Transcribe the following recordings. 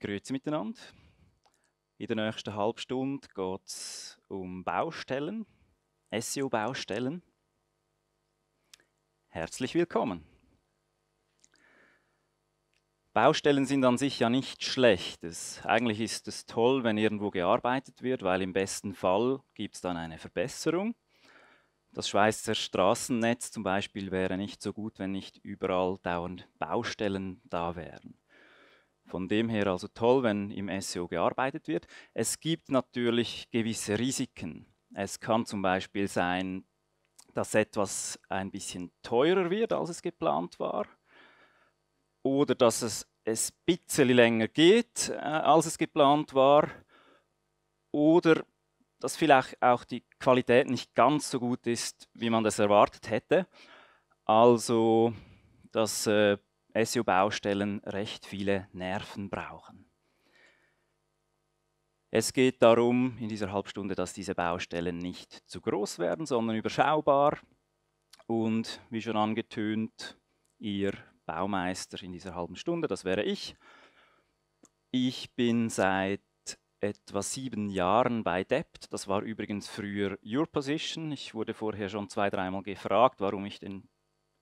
Grüezi miteinander. In der nächsten halben Stunde geht es um Baustellen, SEO-Baustellen. Herzlich willkommen. Baustellen sind an sich ja nichts Schlechtes. Eigentlich ist es toll, wenn irgendwo gearbeitet wird, weil im besten Fall gibt es dann eine Verbesserung. Das Schweizer Straßennetz zum Beispiel wäre nicht so gut, wenn nicht überall dauernd Baustellen da wären. Von dem her also toll, wenn im SEO gearbeitet wird. Es gibt natürlich gewisse Risiken. Es kann zum Beispiel sein, dass etwas ein bisschen teurer wird, als es geplant war. Oder dass es ein bisschen länger geht, äh, als es geplant war. Oder dass vielleicht auch die Qualität nicht ganz so gut ist, wie man das erwartet hätte. Also dass. äh, SEO-Baustellen recht viele Nerven brauchen. Es geht darum, in dieser Halbstunde, dass diese Baustellen nicht zu groß werden, sondern überschaubar. Und wie schon angetönt, Ihr Baumeister in dieser halben Stunde, das wäre ich. Ich bin seit etwa sieben Jahren bei Dept. Das war übrigens früher Your Position. Ich wurde vorher schon zwei, dreimal gefragt, warum ich den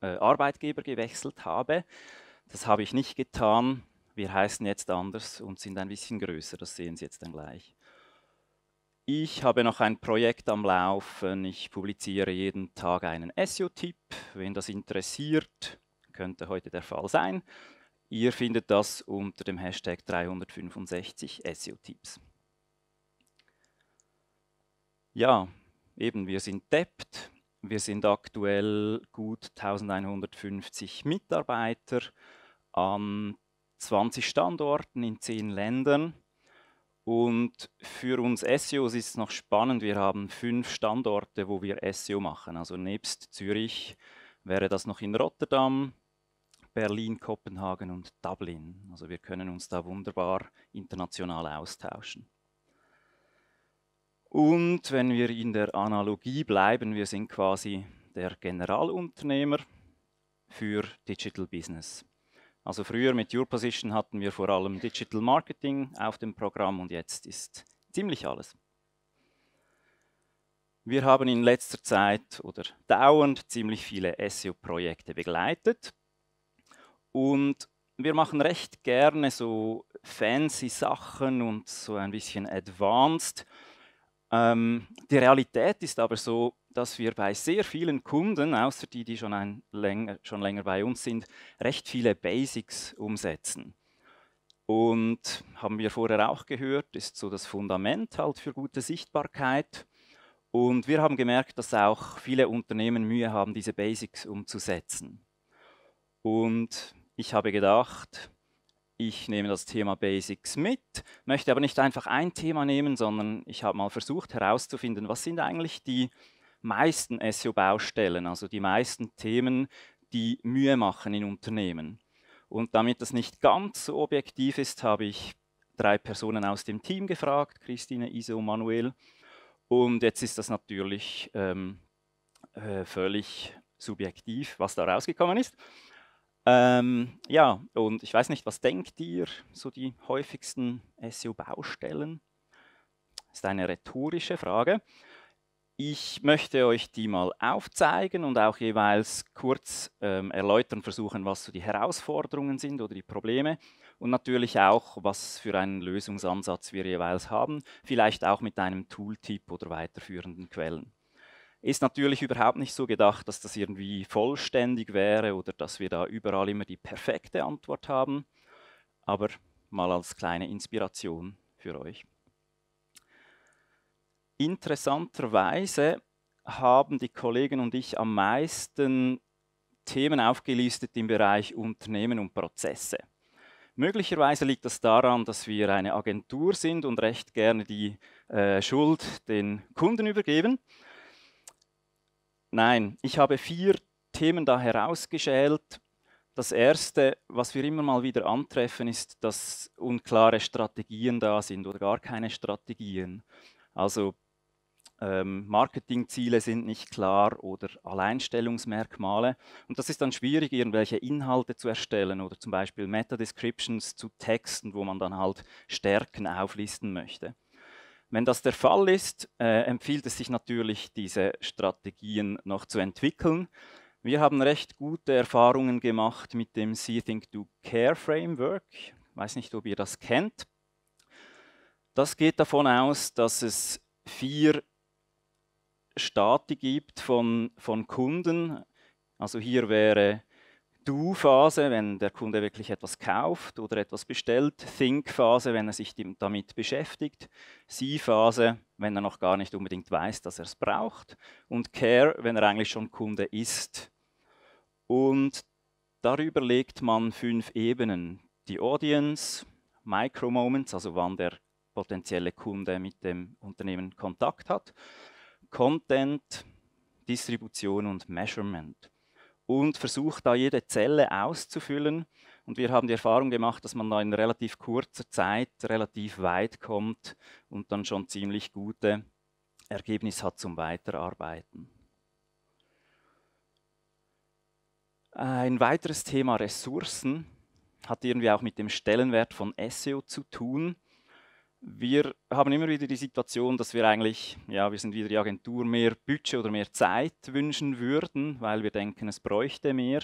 äh, Arbeitgeber gewechselt habe. Das habe ich nicht getan. Wir heißen jetzt anders und sind ein bisschen größer. Das sehen Sie jetzt dann gleich. Ich habe noch ein Projekt am Laufen. Ich publiziere jeden Tag einen SEO-Tipp. Wenn das interessiert, könnte heute der Fall sein. Ihr findet das unter dem Hashtag 365 SEO-Tipps. Ja, eben, wir sind deppt. Wir sind aktuell gut 1150 Mitarbeiter an 20 Standorten in 10 Ländern. Und für uns SEOs e ist es noch spannend, wir haben fünf Standorte, wo wir SEO machen. Also nebst Zürich wäre das noch in Rotterdam, Berlin, Kopenhagen und Dublin. Also wir können uns da wunderbar international austauschen. Und wenn wir in der Analogie bleiben, wir sind quasi der Generalunternehmer für Digital Business. Also früher mit Your Position hatten wir vor allem Digital Marketing auf dem Programm und jetzt ist ziemlich alles. Wir haben in letzter Zeit oder dauernd ziemlich viele SEO-Projekte begleitet und wir machen recht gerne so fancy Sachen und so ein bisschen advanced ähm, die Realität ist aber so, dass wir bei sehr vielen Kunden, außer die, die schon, ein, länger, schon länger bei uns sind, recht viele Basics umsetzen. Und haben wir vorher auch gehört, ist so das Fundament halt für gute Sichtbarkeit. Und wir haben gemerkt, dass auch viele Unternehmen Mühe haben, diese Basics umzusetzen. Und ich habe gedacht, ich nehme das Thema Basics mit, möchte aber nicht einfach ein Thema nehmen, sondern ich habe mal versucht herauszufinden, was sind eigentlich die meisten SEO-Baustellen, also die meisten Themen, die Mühe machen in Unternehmen. Und damit das nicht ganz so objektiv ist, habe ich drei Personen aus dem Team gefragt, Christine, Ise und Manuel. Und jetzt ist das natürlich ähm, äh, völlig subjektiv, was da rausgekommen ist. Ähm, ja, und ich weiß nicht, was denkt ihr, so die häufigsten SEO-Baustellen? Ist eine rhetorische Frage. Ich möchte euch die mal aufzeigen und auch jeweils kurz ähm, erläutern versuchen, was so die Herausforderungen sind oder die Probleme und natürlich auch, was für einen Lösungsansatz wir jeweils haben, vielleicht auch mit einem Tooltip oder weiterführenden Quellen. Ist natürlich überhaupt nicht so gedacht, dass das irgendwie vollständig wäre oder dass wir da überall immer die perfekte Antwort haben, aber mal als kleine Inspiration für euch. Interessanterweise haben die Kollegen und ich am meisten Themen aufgelistet im Bereich Unternehmen und Prozesse. Möglicherweise liegt das daran, dass wir eine Agentur sind und recht gerne die äh, Schuld den Kunden übergeben. Nein, ich habe vier Themen da herausgeschält. Das erste, was wir immer mal wieder antreffen, ist, dass unklare Strategien da sind oder gar keine Strategien. Also ähm, Marketingziele sind nicht klar oder Alleinstellungsmerkmale. Und das ist dann schwierig, irgendwelche Inhalte zu erstellen oder zum Beispiel Meta-Descriptions zu Texten, wo man dann halt Stärken auflisten möchte. Wenn das der Fall ist, äh, empfiehlt es sich natürlich, diese Strategien noch zu entwickeln. Wir haben recht gute Erfahrungen gemacht mit dem See Think Do Care Framework. Ich weiß nicht, ob ihr das kennt. Das geht davon aus, dass es vier Staaten gibt von, von Kunden. Also hier wäre Do-Phase, wenn der Kunde wirklich etwas kauft oder etwas bestellt, Think-Phase, wenn er sich damit beschäftigt, See-Phase, wenn er noch gar nicht unbedingt weiß, dass er es braucht und Care, wenn er eigentlich schon Kunde ist. Und darüber legt man fünf Ebenen. Die Audience, Micro-Moments, also wann der potenzielle Kunde mit dem Unternehmen Kontakt hat, Content, Distribution und Measurement und versucht da jede Zelle auszufüllen. Und wir haben die Erfahrung gemacht, dass man da in relativ kurzer Zeit relativ weit kommt und dann schon ziemlich gute Ergebnisse hat zum Weiterarbeiten. Ein weiteres Thema Ressourcen hat irgendwie auch mit dem Stellenwert von SEO zu tun wir haben immer wieder die Situation, dass wir eigentlich, ja, wir sind wieder die Agentur, mehr Budget oder mehr Zeit wünschen würden, weil wir denken, es bräuchte mehr.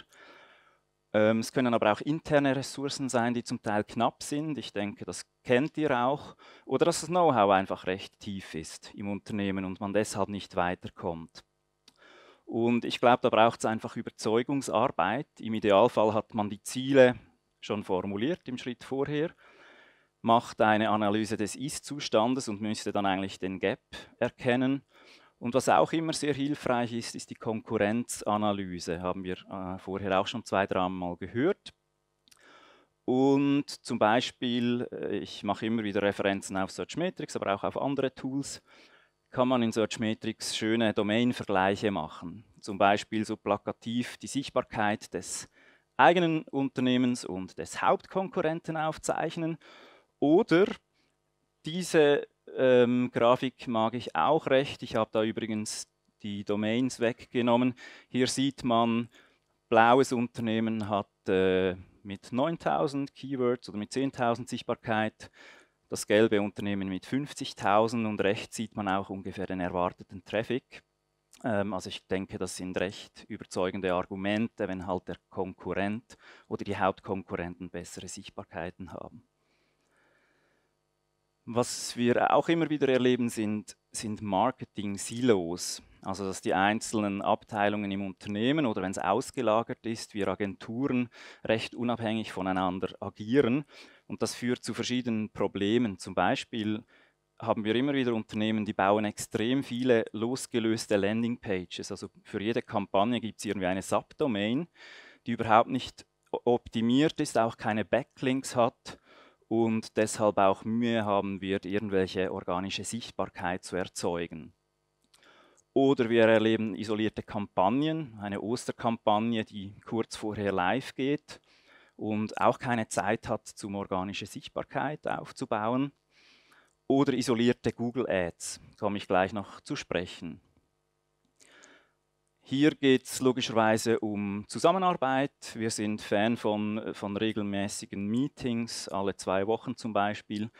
Ähm, es können aber auch interne Ressourcen sein, die zum Teil knapp sind. Ich denke, das kennt ihr auch. Oder dass das Know-how einfach recht tief ist im Unternehmen und man deshalb nicht weiterkommt. Und ich glaube, da braucht es einfach Überzeugungsarbeit. Im Idealfall hat man die Ziele schon formuliert im Schritt vorher macht eine Analyse des Ist-Zustandes und müsste dann eigentlich den Gap erkennen. Und was auch immer sehr hilfreich ist, ist die Konkurrenzanalyse. Haben wir äh, vorher auch schon zwei, dreimal gehört. Und zum Beispiel, äh, ich mache immer wieder Referenzen auf Searchmetrics, aber auch auf andere Tools, kann man in Searchmetrics schöne Domain-Vergleiche machen. Zum Beispiel so plakativ die Sichtbarkeit des eigenen Unternehmens und des Hauptkonkurrenten aufzeichnen oder diese ähm, Grafik mag ich auch recht. Ich habe da übrigens die Domains weggenommen. Hier sieht man, blaues Unternehmen hat äh, mit 9000 Keywords oder mit 10.000 Sichtbarkeit, das gelbe Unternehmen mit 50.000 und rechts sieht man auch ungefähr den erwarteten Traffic. Ähm, also ich denke, das sind recht überzeugende Argumente, wenn halt der Konkurrent oder die Hauptkonkurrenten bessere Sichtbarkeiten haben. Was wir auch immer wieder erleben, sind, sind Marketing-Silos. Also dass die einzelnen Abteilungen im Unternehmen oder wenn es ausgelagert ist, wir Agenturen recht unabhängig voneinander agieren. Und das führt zu verschiedenen Problemen. Zum Beispiel haben wir immer wieder Unternehmen, die bauen extrem viele losgelöste Landingpages. Also für jede Kampagne gibt es irgendwie eine Subdomain, die überhaupt nicht optimiert ist, auch keine Backlinks hat und deshalb auch Mühe haben wird, irgendwelche organische Sichtbarkeit zu erzeugen. Oder wir erleben isolierte Kampagnen, eine Osterkampagne, die kurz vorher live geht und auch keine Zeit hat, um organische Sichtbarkeit aufzubauen. Oder isolierte Google Ads, komme ich gleich noch zu sprechen. Hier geht es logischerweise um Zusammenarbeit. Wir sind Fan von, von regelmäßigen Meetings, alle zwei Wochen zum Beispiel.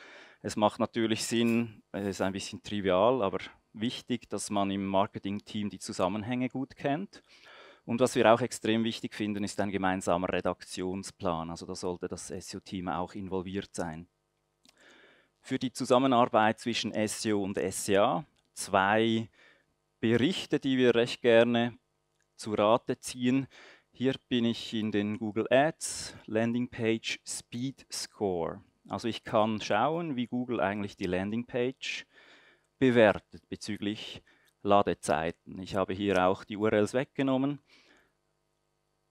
Es macht natürlich Sinn, es ist ein bisschen trivial, aber wichtig, dass man im Marketing-Team die Zusammenhänge gut kennt. Und was wir auch extrem wichtig finden, ist ein gemeinsamer Redaktionsplan. Also da sollte das SEO-Team auch involviert sein. Für die Zusammenarbeit zwischen SEO und SEA zwei Berichte, die wir recht gerne zu Rate ziehen. Hier bin ich in den Google Ads Landingpage Speed Score. Also ich kann schauen, wie Google eigentlich die Landingpage bewertet bezüglich Ladezeiten. Ich habe hier auch die URLs weggenommen.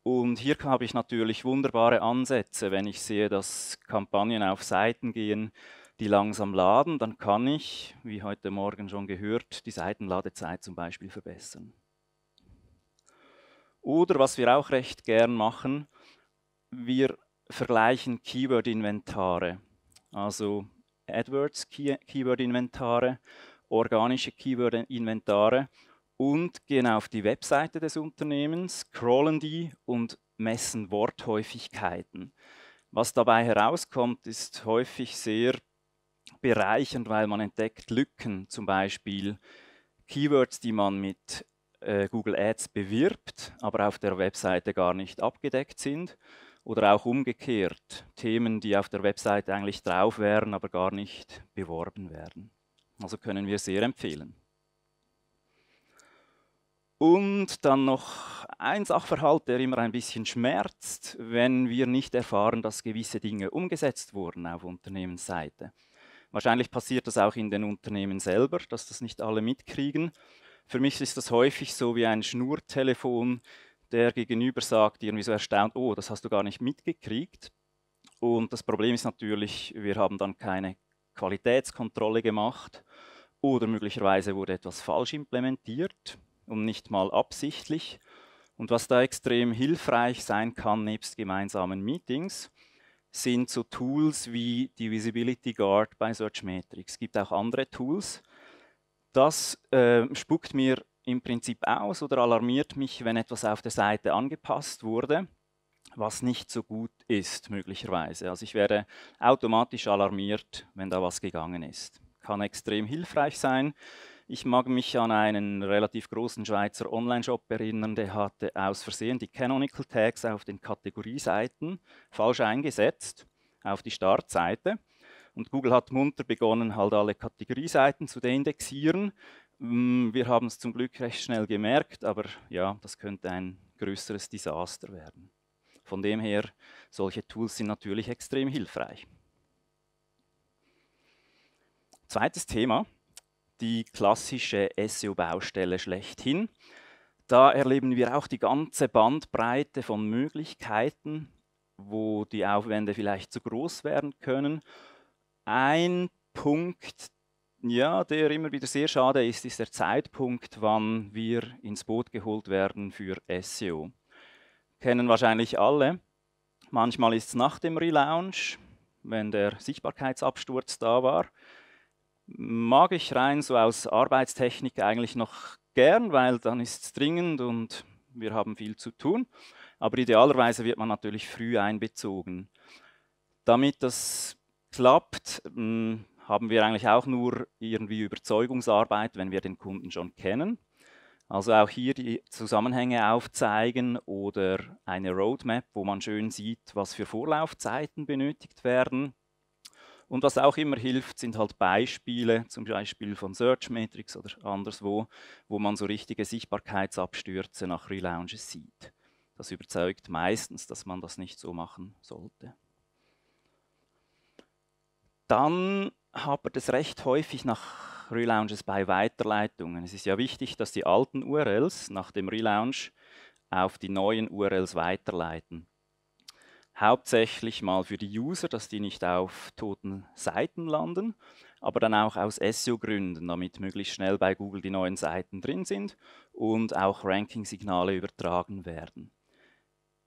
Und hier habe ich natürlich wunderbare Ansätze, wenn ich sehe, dass Kampagnen auf Seiten gehen, die langsam laden, dann kann ich, wie heute Morgen schon gehört, die Seitenladezeit zum Beispiel verbessern. Oder was wir auch recht gern machen, wir vergleichen Keyword-Inventare, also AdWords-Keyword-Inventare, organische Keyword-Inventare und gehen auf die Webseite des Unternehmens, scrollen die und messen Worthäufigkeiten. Was dabei herauskommt, ist häufig sehr bereichernd, weil man entdeckt Lücken, zum Beispiel Keywords, die man mit äh, Google Ads bewirbt, aber auf der Webseite gar nicht abgedeckt sind. Oder auch umgekehrt, Themen, die auf der Webseite eigentlich drauf wären, aber gar nicht beworben werden. Also können wir sehr empfehlen. Und dann noch ein Sachverhalt, der immer ein bisschen schmerzt, wenn wir nicht erfahren, dass gewisse Dinge umgesetzt wurden auf Unternehmensseite. Wahrscheinlich passiert das auch in den Unternehmen selber, dass das nicht alle mitkriegen. Für mich ist das häufig so wie ein Schnurtelefon, der gegenüber sagt, irgendwie so erstaunt, oh, das hast du gar nicht mitgekriegt. Und das Problem ist natürlich, wir haben dann keine Qualitätskontrolle gemacht oder möglicherweise wurde etwas falsch implementiert und nicht mal absichtlich. Und was da extrem hilfreich sein kann, nebst gemeinsamen Meetings, sind so Tools wie die Visibility Guard bei Search Metrics. Es gibt auch andere Tools. Das äh, spuckt mir im Prinzip aus oder alarmiert mich, wenn etwas auf der Seite angepasst wurde, was nicht so gut ist möglicherweise. Also ich werde automatisch alarmiert, wenn da was gegangen ist. Kann extrem hilfreich sein. Ich mag mich an einen relativ großen Schweizer Online-Shop erinnern, der hatte aus Versehen die Canonical Tags auf den Kategorieseiten falsch eingesetzt, auf die Startseite. Und Google hat munter begonnen, halt alle Kategorieseiten zu deindexieren. Mm, wir haben es zum Glück recht schnell gemerkt, aber ja, das könnte ein größeres Desaster werden. Von dem her, solche Tools sind natürlich extrem hilfreich. Zweites Thema, die klassische SEO-Baustelle schlechthin. Da erleben wir auch die ganze Bandbreite von Möglichkeiten, wo die Aufwände vielleicht zu groß werden können. Ein Punkt, ja, der immer wieder sehr schade ist, ist der Zeitpunkt, wann wir ins Boot geholt werden für SEO. Kennen wahrscheinlich alle. Manchmal ist es nach dem Relaunch, wenn der Sichtbarkeitsabsturz da war mag ich rein so aus Arbeitstechnik eigentlich noch gern, weil dann ist es dringend und wir haben viel zu tun. Aber idealerweise wird man natürlich früh einbezogen. Damit das klappt, hm, haben wir eigentlich auch nur irgendwie Überzeugungsarbeit, wenn wir den Kunden schon kennen. Also auch hier die Zusammenhänge aufzeigen oder eine Roadmap, wo man schön sieht, was für Vorlaufzeiten benötigt werden und was auch immer hilft, sind halt Beispiele, zum Beispiel von Search Matrix oder anderswo, wo man so richtige Sichtbarkeitsabstürze nach Relaunches sieht. Das überzeugt meistens, dass man das nicht so machen sollte. Dann hapert es recht häufig nach Relaunches bei Weiterleitungen. Es ist ja wichtig, dass die alten URLs nach dem Relaunch auf die neuen URLs weiterleiten hauptsächlich mal für die User, dass die nicht auf toten Seiten landen, aber dann auch aus SEO-Gründen, damit möglichst schnell bei Google die neuen Seiten drin sind und auch Ranking-Signale übertragen werden.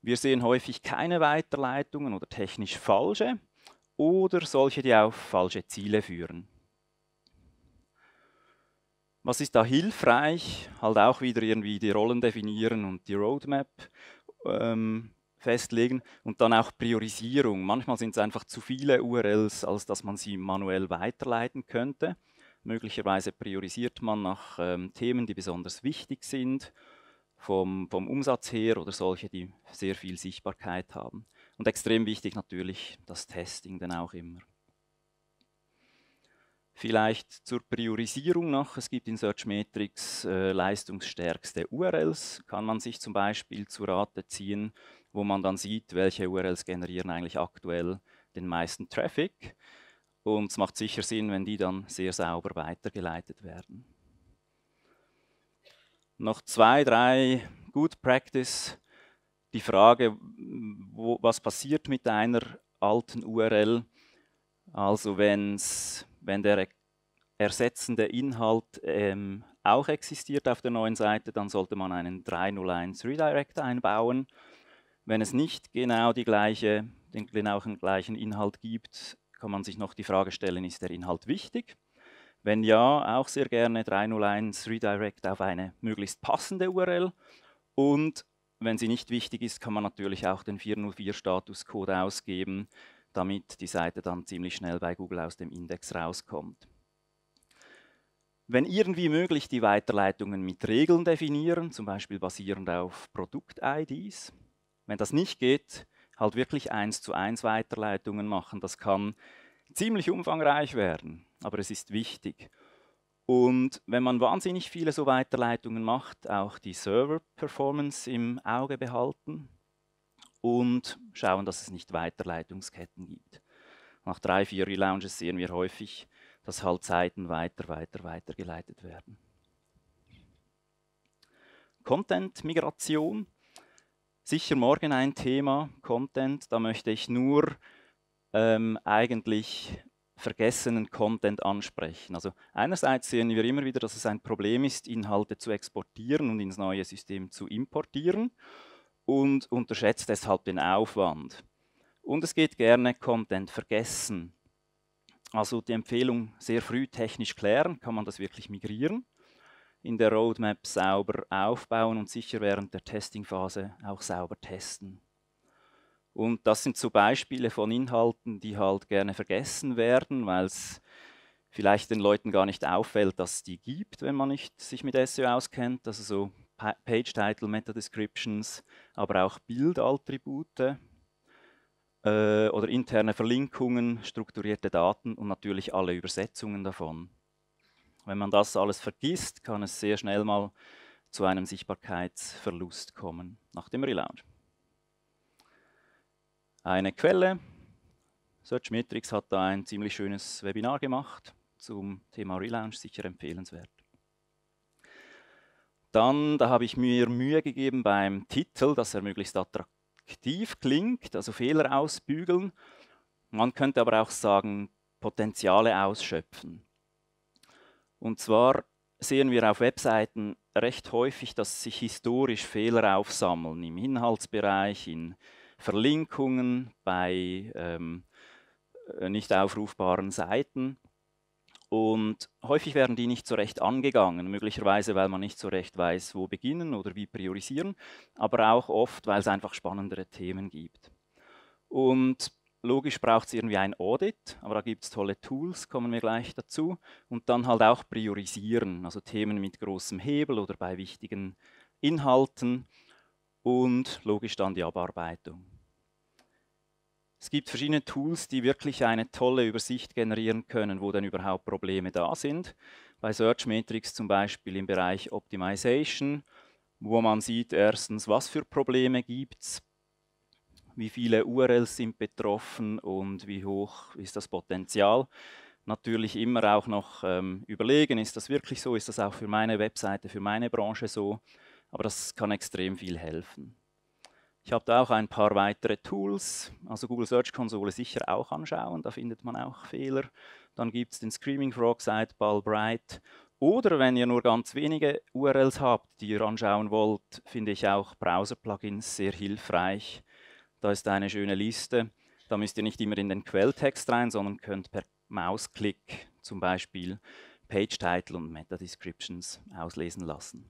Wir sehen häufig keine Weiterleitungen oder technisch falsche oder solche, die auf falsche Ziele führen. Was ist da hilfreich? Halt auch wieder irgendwie die Rollen definieren und die Roadmap. Ähm, festlegen und dann auch Priorisierung. Manchmal sind es einfach zu viele URLs, als dass man sie manuell weiterleiten könnte. Möglicherweise priorisiert man nach ähm, Themen, die besonders wichtig sind, vom, vom Umsatz her oder solche, die sehr viel Sichtbarkeit haben. Und extrem wichtig natürlich das Testing dann auch immer. Vielleicht zur Priorisierung noch. Es gibt in Search Metrics äh, leistungsstärkste URLs, kann man sich zum Beispiel zu Rate ziehen, wo man dann sieht, welche URLs generieren eigentlich aktuell den meisten Traffic. Und es macht sicher Sinn, wenn die dann sehr sauber weitergeleitet werden. Noch zwei, drei Good Practice. Die Frage, wo, was passiert mit einer alten URL? Also wenn es wenn der ersetzende Inhalt ähm, auch existiert auf der neuen Seite, dann sollte man einen 301 Redirect einbauen. Wenn es nicht genau die gleiche, den genau gleichen Inhalt gibt, kann man sich noch die Frage stellen, ist der Inhalt wichtig? Wenn ja, auch sehr gerne 301 Redirect auf eine möglichst passende URL. Und wenn sie nicht wichtig ist, kann man natürlich auch den 404-Statuscode ausgeben, damit die Seite dann ziemlich schnell bei Google aus dem Index rauskommt. Wenn irgendwie möglich, die Weiterleitungen mit Regeln definieren, zum Beispiel basierend auf Produkt-IDs. Wenn das nicht geht, halt wirklich eins zu eins Weiterleitungen machen. Das kann ziemlich umfangreich werden, aber es ist wichtig. Und wenn man wahnsinnig viele so Weiterleitungen macht, auch die Server-Performance im Auge behalten und schauen, dass es nicht Weiterleitungsketten gibt. Nach drei, vier Relaunches sehen wir häufig, dass halt Seiten weiter, weiter, weiter geleitet werden. Content-Migration. Sicher morgen ein Thema, Content. Da möchte ich nur ähm, eigentlich vergessenen Content ansprechen. Also einerseits sehen wir immer wieder, dass es ein Problem ist, Inhalte zu exportieren und ins neue System zu importieren und unterschätzt deshalb den Aufwand. Und es geht gerne Content vergessen. Also die Empfehlung, sehr früh technisch klären, kann man das wirklich migrieren, in der Roadmap sauber aufbauen und sicher während der Testingphase auch sauber testen. Und das sind so Beispiele von Inhalten, die halt gerne vergessen werden, weil es vielleicht den Leuten gar nicht auffällt, dass es die gibt, wenn man nicht sich mit SEO auskennt. Also so Page Title, Meta Descriptions, aber auch Bildattribute äh, oder interne Verlinkungen, strukturierte Daten und natürlich alle Übersetzungen davon. Wenn man das alles vergisst, kann es sehr schnell mal zu einem Sichtbarkeitsverlust kommen nach dem Relaunch. Eine Quelle. Search Searchmetrics hat da ein ziemlich schönes Webinar gemacht zum Thema Relaunch, sicher empfehlenswert. Dann, da habe ich mir Mühe gegeben beim Titel, dass er möglichst attraktiv klingt, also Fehler ausbügeln. Man könnte aber auch sagen, Potenziale ausschöpfen. Und zwar sehen wir auf Webseiten recht häufig, dass sich historisch Fehler aufsammeln im Inhaltsbereich, in Verlinkungen, bei ähm, nicht aufrufbaren Seiten. Und häufig werden die nicht so recht angegangen, möglicherweise weil man nicht so recht weiß, wo beginnen oder wie priorisieren, aber auch oft, weil es einfach spannendere Themen gibt. Und logisch braucht es irgendwie ein Audit, aber da gibt es tolle Tools, kommen wir gleich dazu. Und dann halt auch priorisieren, also Themen mit großem Hebel oder bei wichtigen Inhalten und logisch dann die Abarbeitung. Es gibt verschiedene Tools, die wirklich eine tolle Übersicht generieren können, wo denn überhaupt Probleme da sind. Bei Search Metrics zum Beispiel im Bereich Optimization, wo man sieht erstens, was für Probleme gibt es, wie viele URLs sind betroffen und wie hoch ist das Potenzial. Natürlich immer auch noch ähm, überlegen, ist das wirklich so, ist das auch für meine Webseite, für meine Branche so. Aber das kann extrem viel helfen. Ich habe da auch ein paar weitere Tools, also Google Search Konsole sicher auch anschauen, da findet man auch Fehler. Dann gibt es den Screaming Frog Site, Bright. Oder wenn ihr nur ganz wenige URLs habt, die ihr anschauen wollt, finde ich auch Browser-Plugins sehr hilfreich. Da ist eine schöne Liste. Da müsst ihr nicht immer in den Quelltext rein, sondern könnt per Mausklick zum Beispiel Page-Title und Meta-Descriptions auslesen lassen.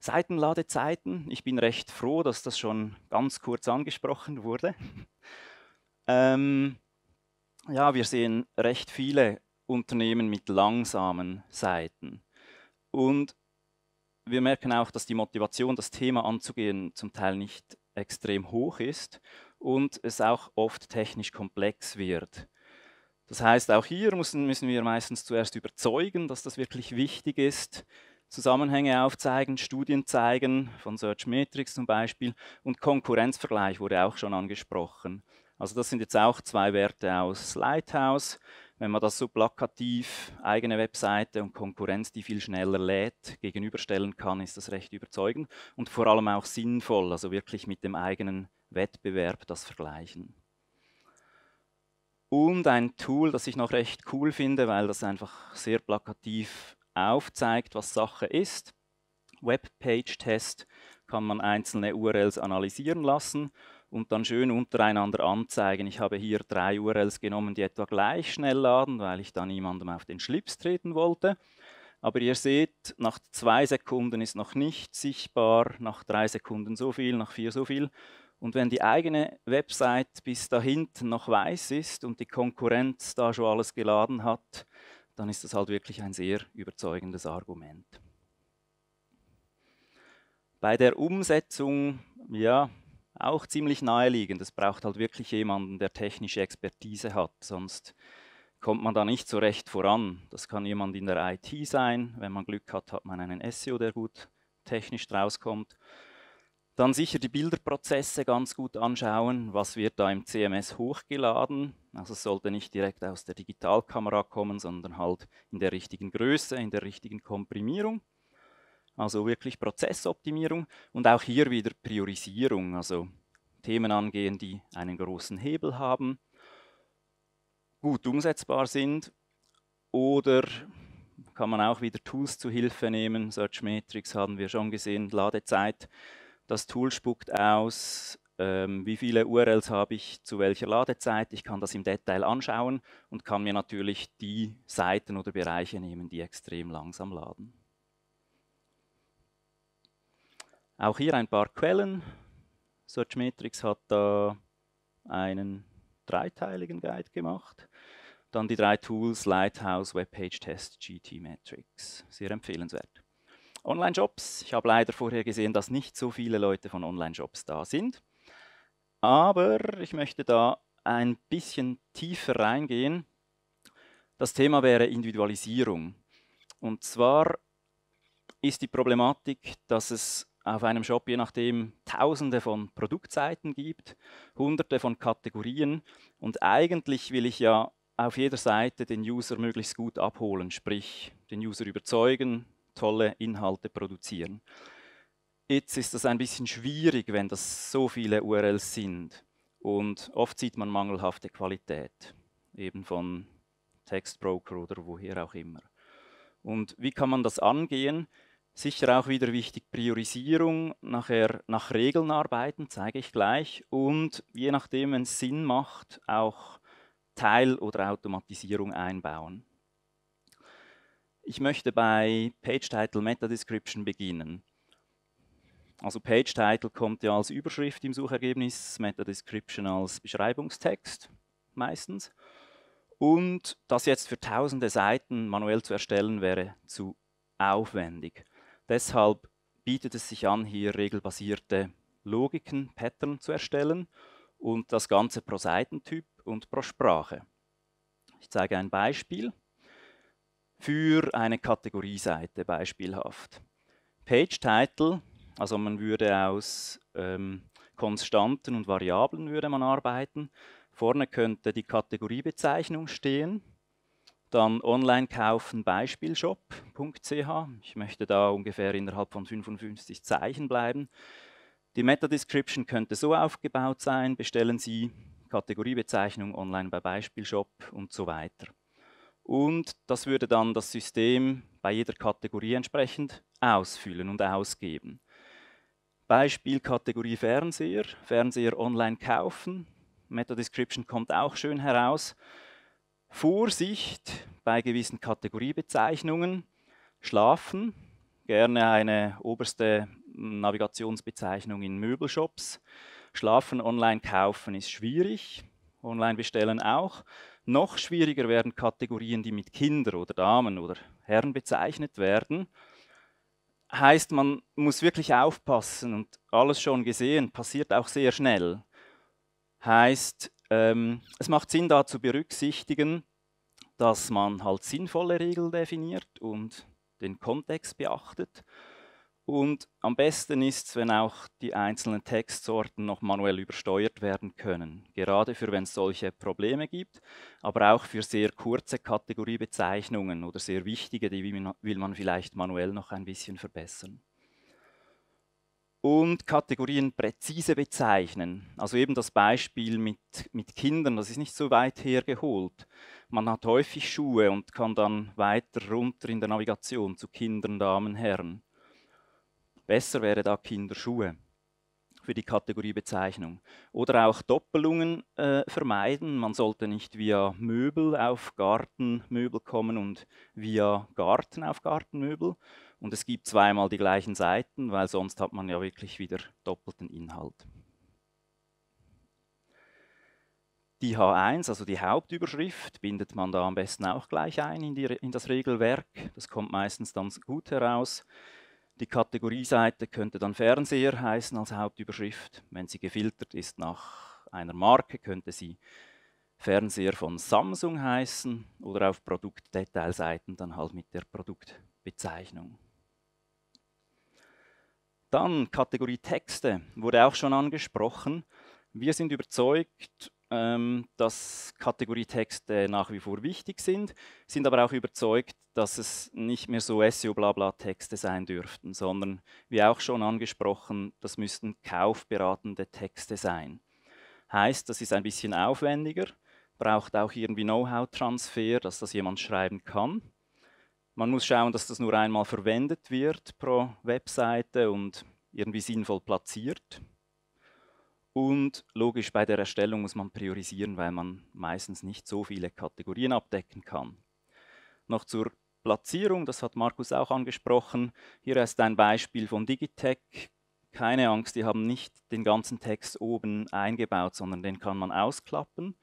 Seitenladezeiten. Ich bin recht froh, dass das schon ganz kurz angesprochen wurde. ähm, ja, wir sehen recht viele Unternehmen mit langsamen Seiten. Und wir merken auch, dass die Motivation, das Thema anzugehen, zum Teil nicht extrem hoch ist und es auch oft technisch komplex wird. Das heißt, auch hier müssen, müssen wir meistens zuerst überzeugen, dass das wirklich wichtig ist. Zusammenhänge aufzeigen, Studien zeigen, von Searchmetrics zum Beispiel. Und Konkurrenzvergleich wurde auch schon angesprochen. Also das sind jetzt auch zwei Werte aus Lighthouse. Wenn man das so plakativ, eigene Webseite und Konkurrenz, die viel schneller lädt, gegenüberstellen kann, ist das recht überzeugend und vor allem auch sinnvoll, also wirklich mit dem eigenen Wettbewerb das vergleichen. Und ein Tool, das ich noch recht cool finde, weil das einfach sehr plakativ aufzeigt, was Sache ist. Webpage-Test kann man einzelne URLs analysieren lassen und dann schön untereinander anzeigen. Ich habe hier drei URLs genommen, die etwa gleich schnell laden, weil ich da niemandem auf den Schlips treten wollte. Aber ihr seht, nach zwei Sekunden ist noch nicht sichtbar, nach drei Sekunden so viel, nach vier so viel. Und wenn die eigene Website bis dahinten noch weiß ist und die Konkurrenz da schon alles geladen hat, dann ist das halt wirklich ein sehr überzeugendes Argument. Bei der Umsetzung, ja, auch ziemlich naheliegend. Es braucht halt wirklich jemanden, der technische Expertise hat, sonst kommt man da nicht so recht voran. Das kann jemand in der IT sein. Wenn man Glück hat, hat man einen SEO, der gut technisch rauskommt. Dann sicher die Bilderprozesse ganz gut anschauen. Was wird da im CMS hochgeladen? Also es sollte nicht direkt aus der Digitalkamera kommen, sondern halt in der richtigen Größe, in der richtigen Komprimierung. Also wirklich Prozessoptimierung und auch hier wieder Priorisierung, also Themen angehen, die einen großen Hebel haben, gut umsetzbar sind oder kann man auch wieder Tools zu Hilfe nehmen. Search Metrics haben wir schon gesehen, Ladezeit. Das Tool spuckt aus, ähm, wie viele URLs habe ich zu welcher Ladezeit. Ich kann das im Detail anschauen und kann mir natürlich die Seiten oder Bereiche nehmen, die extrem langsam laden. Auch hier ein paar Quellen. Searchmetrics hat da einen dreiteiligen Guide gemacht. Dann die drei Tools Lighthouse, Webpage Test, GT Metrics. Sehr empfehlenswert. online jobs Ich habe leider vorher gesehen, dass nicht so viele Leute von online jobs da sind aber ich möchte da ein bisschen tiefer reingehen. Das Thema wäre Individualisierung. Und zwar ist die Problematik, dass es auf einem Shop je nachdem Tausende von Produktseiten gibt, Hunderte von Kategorien und eigentlich will ich ja auf jeder Seite den User möglichst gut abholen, sprich den User überzeugen, tolle Inhalte produzieren. Jetzt ist das ein bisschen schwierig, wenn das so viele URLs sind. Und oft sieht man mangelhafte Qualität, eben von Textbroker oder woher auch immer. Und wie kann man das angehen? Sicher auch wieder wichtig Priorisierung, nachher nach Regeln arbeiten, zeige ich gleich. Und je nachdem, wenn es Sinn macht, auch Teil- oder Automatisierung einbauen. Ich möchte bei Page Title Meta Description beginnen. Also Page Title kommt ja als Überschrift im Suchergebnis, Meta Description als Beschreibungstext meistens. Und das jetzt für tausende Seiten manuell zu erstellen, wäre zu aufwendig. Deshalb bietet es sich an, hier regelbasierte Logiken, Pattern zu erstellen und das Ganze pro Seitentyp und pro Sprache. Ich zeige ein Beispiel für eine Kategorieseite beispielhaft. Page Title also man würde aus ähm, Konstanten und Variablen würde man arbeiten. Vorne könnte die Kategoriebezeichnung stehen. Dann online kaufen beispielshop.ch. Ich möchte da ungefähr innerhalb von 55 Zeichen bleiben. Die Meta-Description könnte so aufgebaut sein, bestellen Sie Kategoriebezeichnung online bei Beispielshop und so weiter. Und das würde dann das System bei jeder Kategorie entsprechend ausfüllen und ausgeben. Beispiel Kategorie Fernseher, Fernseher online kaufen. Meta Description kommt auch schön heraus. Vorsicht bei gewissen Kategoriebezeichnungen. Schlafen, gerne eine oberste Navigationsbezeichnung in Möbelshops. Schlafen online kaufen ist schwierig, online bestellen auch. Noch schwieriger werden Kategorien, die mit Kinder oder Damen oder Herren bezeichnet werden heißt, man muss wirklich aufpassen und alles schon gesehen, passiert auch sehr schnell. Heißt, ähm, es macht Sinn, da zu berücksichtigen, dass man halt sinnvolle Regeln definiert und den Kontext beachtet und am besten ist es, wenn auch die einzelnen Textsorten noch manuell übersteuert werden können, gerade für wenn es solche Probleme gibt, aber auch für sehr kurze Kategoriebezeichnungen oder sehr wichtige, die will man vielleicht manuell noch ein bisschen verbessern. Und Kategorien präzise bezeichnen. Also eben das Beispiel mit, mit Kindern, das ist nicht so weit hergeholt. Man hat häufig Schuhe und kann dann weiter runter in der Navigation zu Kindern, Damen, Herren. Besser wäre da Kinderschuhe für die Kategoriebezeichnung. Oder auch Doppelungen äh, vermeiden. Man sollte nicht via Möbel auf Gartenmöbel kommen und via Garten auf Gartenmöbel. Und es gibt zweimal die gleichen Seiten, weil sonst hat man ja wirklich wieder doppelten Inhalt. Die H1, also die Hauptüberschrift, bindet man da am besten auch gleich ein in, die, in das Regelwerk. Das kommt meistens dann gut heraus. Die Kategorieseite könnte dann Fernseher heißen als Hauptüberschrift. Wenn sie gefiltert ist nach einer Marke, könnte sie Fernseher von Samsung heißen oder auf Produktdetailseiten dann halt mit der Produktbezeichnung. Dann Kategorie Texte wurde auch schon angesprochen. Wir sind überzeugt, ähm, dass Kategorietexte nach wie vor wichtig sind, sind aber auch überzeugt, dass es nicht mehr so SEO-Blabla-Texte sein dürften, sondern, wie auch schon angesprochen, das müssten kaufberatende Texte sein. Heißt, das ist ein bisschen aufwendiger, braucht auch irgendwie Know-how-Transfer, dass das jemand schreiben kann. Man muss schauen, dass das nur einmal verwendet wird pro Webseite und irgendwie sinnvoll platziert. Und logisch bei der Erstellung muss man priorisieren, weil man meistens nicht so viele Kategorien abdecken kann. Noch zur Platzierung, das hat Markus auch angesprochen. Hier ist ein Beispiel von Digitech. Keine Angst, die haben nicht den ganzen Text oben eingebaut, sondern den kann man ausklappen.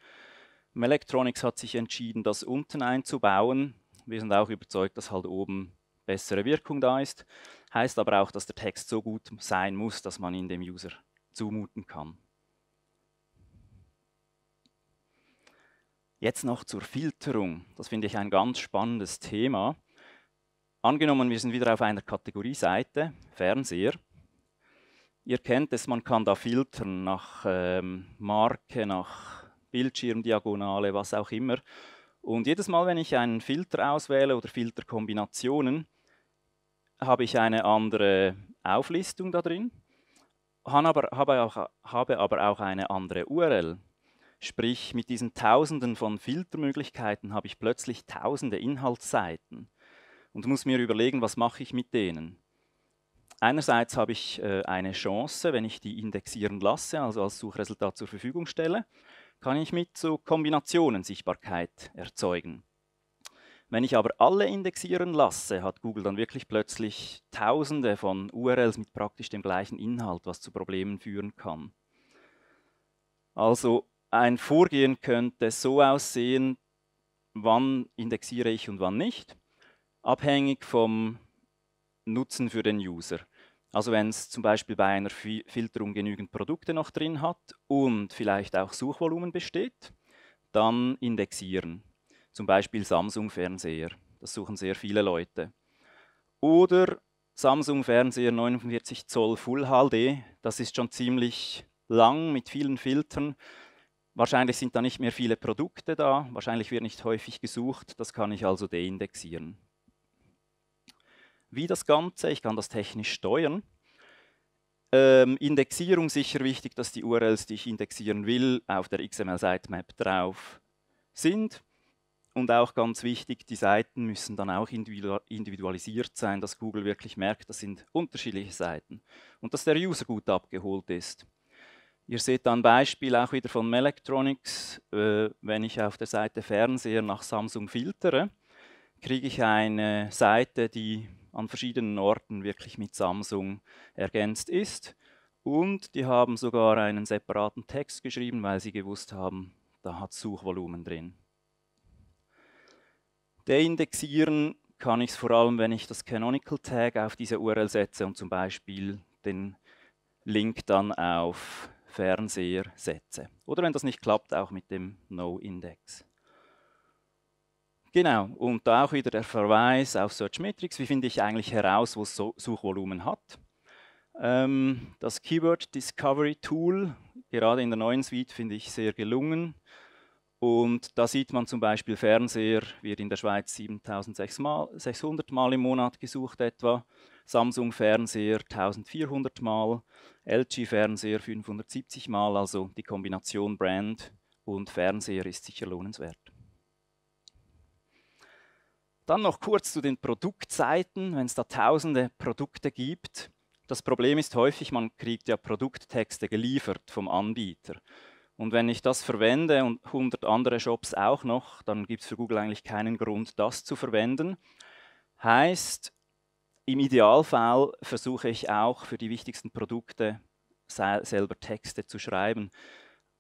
Electronics hat sich entschieden, das unten einzubauen. Wir sind auch überzeugt, dass halt oben bessere Wirkung da ist. Heißt aber auch, dass der Text so gut sein muss, dass man ihn dem User zumuten kann. Jetzt noch zur Filterung. Das finde ich ein ganz spannendes Thema. Angenommen, wir sind wieder auf einer Kategorieseite, Fernseher. Ihr kennt es, man kann da filtern nach ähm, Marke, nach Bildschirmdiagonale, was auch immer. Und jedes Mal, wenn ich einen Filter auswähle oder Filterkombinationen, habe ich eine andere Auflistung da drin, habe aber, auch eine andere URL. Sprich, mit diesen Tausenden von Filtermöglichkeiten habe ich plötzlich Tausende Inhaltsseiten und muss mir überlegen, was mache ich mit denen. Einerseits habe ich äh, eine Chance, wenn ich die indexieren lasse, also als Suchresultat zur Verfügung stelle, kann ich mit so Kombinationen Sichtbarkeit erzeugen. Wenn ich aber alle indexieren lasse, hat Google dann wirklich plötzlich Tausende von URLs mit praktisch dem gleichen Inhalt, was zu Problemen führen kann. Also ein Vorgehen könnte so aussehen, wann indexiere ich und wann nicht, abhängig vom Nutzen für den User. Also wenn es zum Beispiel bei einer Filterung genügend Produkte noch drin hat und vielleicht auch Suchvolumen besteht, dann indexieren. Zum Beispiel Samsung-Fernseher. Das suchen sehr viele Leute. Oder Samsung-Fernseher 49 Zoll Full HD. Das ist schon ziemlich lang mit vielen Filtern. Wahrscheinlich sind da nicht mehr viele Produkte da, wahrscheinlich wird nicht häufig gesucht, das kann ich also deindexieren. Wie das Ganze, ich kann das technisch steuern. Ähm, Indexierung sicher wichtig, dass die URLs, die ich indexieren will, auf der XML-Sitemap drauf sind. Und auch ganz wichtig, die Seiten müssen dann auch individualisiert sein, dass Google wirklich merkt, das sind unterschiedliche Seiten und dass der User gut abgeholt ist. Ihr seht dann Beispiel auch wieder von Melectronics. Äh, wenn ich auf der Seite Fernseher nach Samsung filtere, kriege ich eine Seite, die an verschiedenen Orten wirklich mit Samsung ergänzt ist. Und die haben sogar einen separaten Text geschrieben, weil sie gewusst haben, da hat Suchvolumen drin. Deindexieren kann ich es vor allem, wenn ich das Canonical Tag auf diese URL setze und zum Beispiel den Link dann auf Fernseher setze. Oder wenn das nicht klappt, auch mit dem No-Index. Genau, und da auch wieder der Verweis auf Search Metrics. Wie finde ich eigentlich heraus, wo es so Suchvolumen hat? Ähm, das Keyword Discovery Tool, gerade in der neuen Suite, finde ich sehr gelungen. Und da sieht man zum Beispiel Fernseher, wird in der Schweiz 7600 Mal im Monat gesucht etwa, Samsung Fernseher 1400 Mal, LG Fernseher 570 Mal, also die Kombination Brand und Fernseher ist sicher lohnenswert. Dann noch kurz zu den Produktseiten, wenn es da tausende Produkte gibt. Das Problem ist häufig, man kriegt ja Produkttexte geliefert vom Anbieter. Und wenn ich das verwende und 100 andere Shops auch noch, dann gibt es für Google eigentlich keinen Grund, das zu verwenden. Heißt, im Idealfall versuche ich auch für die wichtigsten Produkte selber Texte zu schreiben.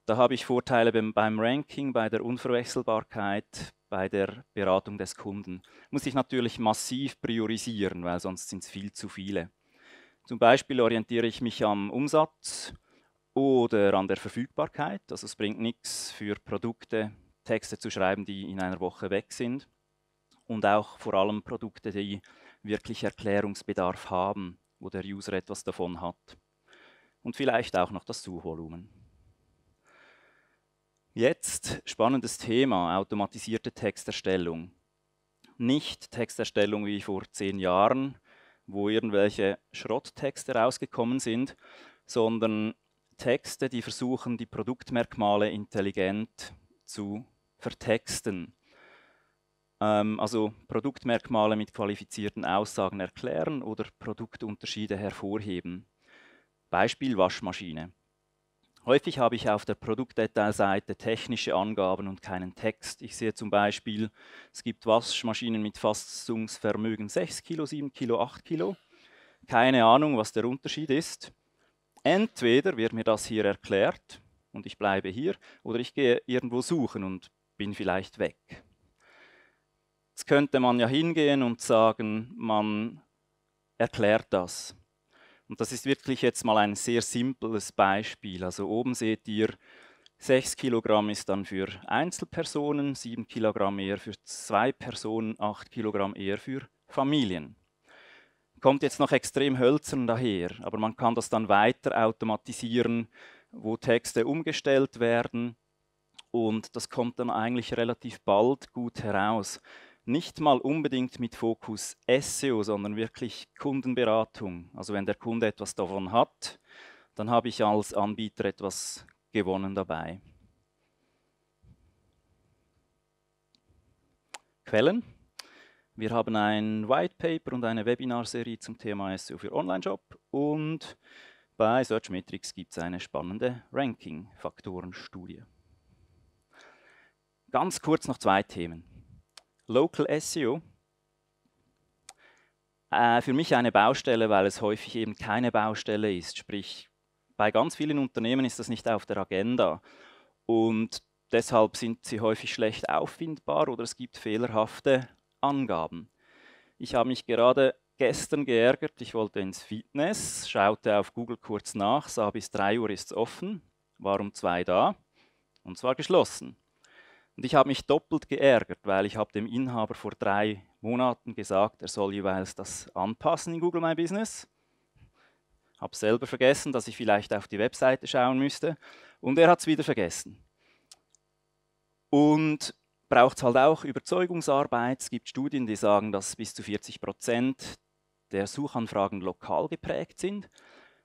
Da habe ich Vorteile beim, Ranking, bei der Unverwechselbarkeit, bei der Beratung des Kunden. Muss ich natürlich massiv priorisieren, weil sonst sind es viel zu viele. Zum Beispiel orientiere ich mich am Umsatz oder an der Verfügbarkeit. Also es bringt nichts für Produkte, Texte zu schreiben, die in einer Woche weg sind. Und auch vor allem Produkte, die wirklich Erklärungsbedarf haben, wo der User etwas davon hat. Und vielleicht auch noch das Suchvolumen. Jetzt spannendes Thema, automatisierte Texterstellung. Nicht Texterstellung wie vor zehn Jahren, wo irgendwelche Schrotttexte rausgekommen sind, sondern Texte, die versuchen, die Produktmerkmale intelligent zu vertexten. Ähm, also Produktmerkmale mit qualifizierten Aussagen erklären oder Produktunterschiede hervorheben. Beispiel Waschmaschine. Häufig habe ich auf der Produktdetailseite technische Angaben und keinen Text. Ich sehe zum Beispiel, es gibt Waschmaschinen mit Fassungsvermögen 6 Kilo, 7 Kilo, 8 Kilo. Keine Ahnung, was der Unterschied ist. Entweder wird mir das hier erklärt und ich bleibe hier, oder ich gehe irgendwo suchen und bin vielleicht weg. Jetzt könnte man ja hingehen und sagen, man erklärt das. Und das ist wirklich jetzt mal ein sehr simples Beispiel. Also oben seht ihr, 6 Kilogramm ist dann für Einzelpersonen, 7 Kilogramm eher für zwei Personen, 8 Kilogramm eher für Familien kommt jetzt noch extrem hölzern daher, aber man kann das dann weiter automatisieren, wo Texte umgestellt werden und das kommt dann eigentlich relativ bald gut heraus. Nicht mal unbedingt mit Fokus SEO, sondern wirklich Kundenberatung. Also wenn der Kunde etwas davon hat, dann habe ich als Anbieter etwas gewonnen dabei. Quellen? Wir haben ein White Paper und eine Webinarserie zum Thema SEO für online shop und bei Searchmetrics gibt es eine spannende Ranking-Faktoren-Studie. Ganz kurz noch zwei Themen. Local SEO. Äh, für mich eine Baustelle, weil es häufig eben keine Baustelle ist. Sprich, bei ganz vielen Unternehmen ist das nicht auf der Agenda. Und deshalb sind sie häufig schlecht auffindbar oder es gibt fehlerhafte Angaben. Ich habe mich gerade gestern geärgert, ich wollte ins Fitness, schaute auf Google kurz nach, sah bis 3 Uhr ist es offen, war um 2 da und zwar geschlossen. Und ich habe mich doppelt geärgert, weil ich habe dem Inhaber vor drei Monaten gesagt, er soll jeweils das anpassen in Google My Business. Habe selber vergessen, dass ich vielleicht auf die Webseite schauen müsste und er hat es wieder vergessen. Und braucht es halt auch Überzeugungsarbeit. Es gibt Studien, die sagen, dass bis zu 40 Prozent der Suchanfragen lokal geprägt sind.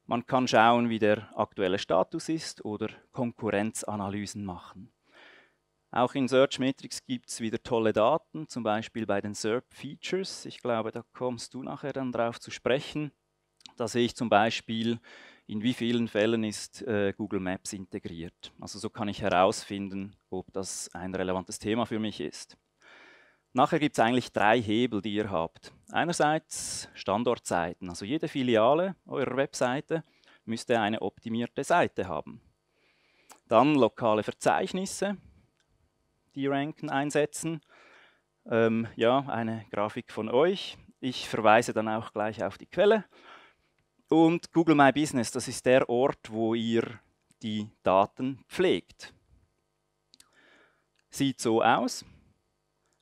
Man kann schauen, wie der aktuelle Status ist oder Konkurrenzanalysen machen. Auch in Search Metrics gibt es wieder tolle Daten, zum Beispiel bei den SERP Features. Ich glaube, da kommst du nachher dann drauf zu sprechen. Da sehe ich zum Beispiel, in wie vielen Fällen ist äh, Google Maps integriert. Also so kann ich herausfinden, ob das ein relevantes Thema für mich ist. Nachher gibt es eigentlich drei Hebel, die ihr habt. Einerseits Standortseiten. Also jede Filiale eurer Webseite müsste eine optimierte Seite haben. Dann lokale Verzeichnisse, die ranken, einsetzen. Ähm, ja, eine Grafik von euch. Ich verweise dann auch gleich auf die Quelle. Und Google My Business, das ist der Ort, wo ihr die Daten pflegt. Sieht so aus.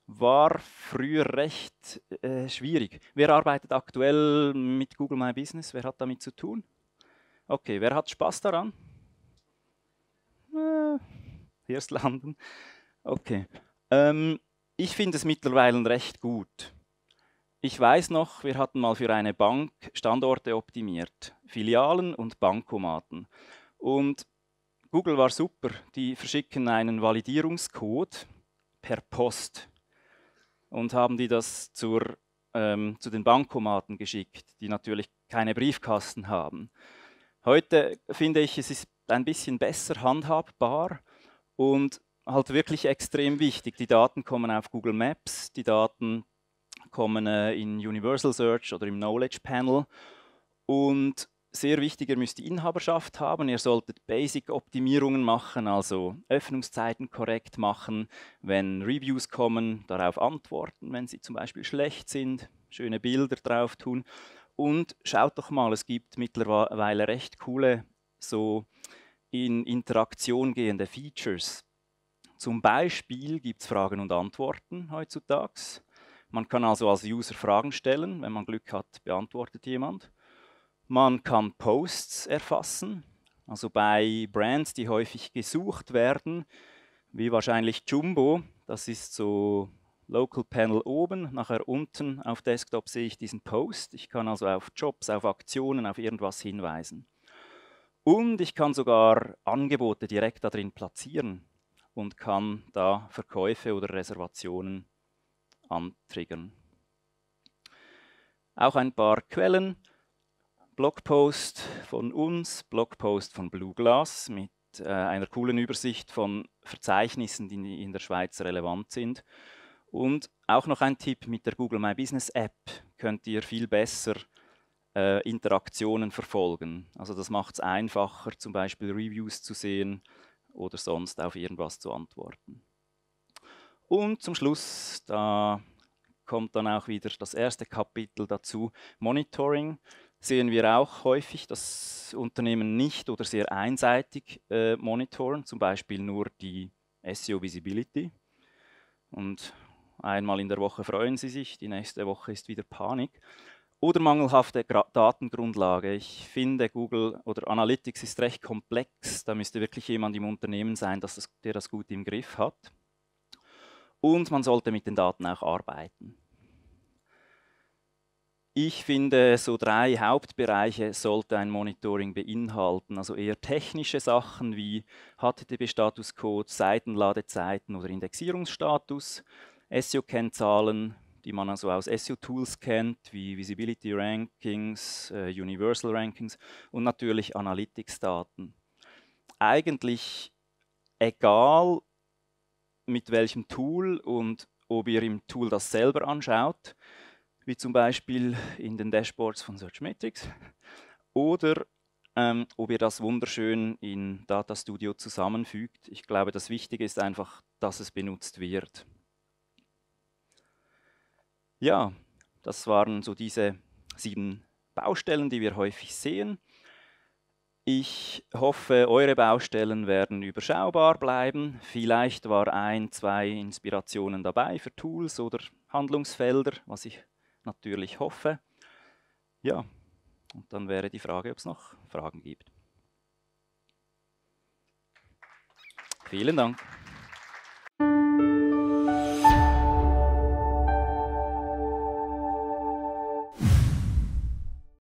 War früher recht äh, schwierig. Wer arbeitet aktuell mit Google My Business? Wer hat damit zu tun? Okay, wer hat Spaß daran? Äh, erst landen. Okay. Ähm, ich finde es mittlerweile recht gut. Ich weiß noch, wir hatten mal für eine Bank Standorte optimiert, Filialen und Bankomaten. Und Google war super, die verschicken einen Validierungscode per Post und haben die das zur, ähm, zu den Bankomaten geschickt, die natürlich keine Briefkasten haben. Heute finde ich, es ist ein bisschen besser handhabbar und halt wirklich extrem wichtig. Die Daten kommen auf Google Maps, die Daten kommen äh, in Universal Search oder im Knowledge Panel. Und sehr wichtig, ihr müsst die Inhaberschaft haben, ihr solltet Basic-Optimierungen machen, also Öffnungszeiten korrekt machen, wenn Reviews kommen, darauf antworten, wenn sie zum Beispiel schlecht sind, schöne Bilder drauf tun. Und schaut doch mal, es gibt mittlerweile recht coole, so in Interaktion gehende Features. Zum Beispiel gibt es Fragen und Antworten heutzutage. Man kann also als User Fragen stellen. Wenn man Glück hat, beantwortet jemand. Man kann Posts erfassen. Also bei Brands, die häufig gesucht werden, wie wahrscheinlich Jumbo, das ist so Local Panel oben, nachher unten auf Desktop sehe ich diesen Post. Ich kann also auf Jobs, auf Aktionen, auf irgendwas hinweisen. Und ich kann sogar Angebote direkt da drin platzieren und kann da Verkäufe oder Reservationen am Auch ein paar Quellen. Blogpost von uns, Blogpost von Blueglass mit äh, einer coolen Übersicht von Verzeichnissen, die in der Schweiz relevant sind. Und auch noch ein Tipp mit der Google My Business App könnt ihr viel besser äh, Interaktionen verfolgen. Also das macht es einfacher, zum Beispiel Reviews zu sehen oder sonst auf irgendwas zu antworten. Und zum Schluss, da kommt dann auch wieder das erste Kapitel dazu, Monitoring. Sehen wir auch häufig, dass Unternehmen nicht oder sehr einseitig äh, monitoren, zum Beispiel nur die SEO Visibility. Und einmal in der Woche freuen sie sich, die nächste Woche ist wieder Panik oder mangelhafte Gra Datengrundlage. Ich finde, Google oder Analytics ist recht komplex. Da müsste wirklich jemand im Unternehmen sein, das, der das gut im Griff hat und man sollte mit den Daten auch arbeiten. Ich finde, so drei Hauptbereiche sollte ein Monitoring beinhalten, also eher technische Sachen wie HTTP-Statuscode, Seitenladezeiten oder Indexierungsstatus, SEO-Kennzahlen, die man also aus SEO-Tools kennt, wie Visibility Rankings, äh, Universal Rankings und natürlich Analytics-Daten. Eigentlich egal, mit welchem Tool und ob ihr im Tool das selber anschaut, wie zum Beispiel in den Dashboards von Searchmetrics, oder ähm, ob ihr das wunderschön in Data Studio zusammenfügt. Ich glaube, das Wichtige ist einfach, dass es benutzt wird. Ja, das waren so diese sieben Baustellen, die wir häufig sehen. Ich hoffe, eure Baustellen werden überschaubar bleiben. Vielleicht war ein, zwei Inspirationen dabei für Tools oder Handlungsfelder, was ich natürlich hoffe. Ja, und dann wäre die Frage, ob es noch Fragen gibt. Vielen Dank.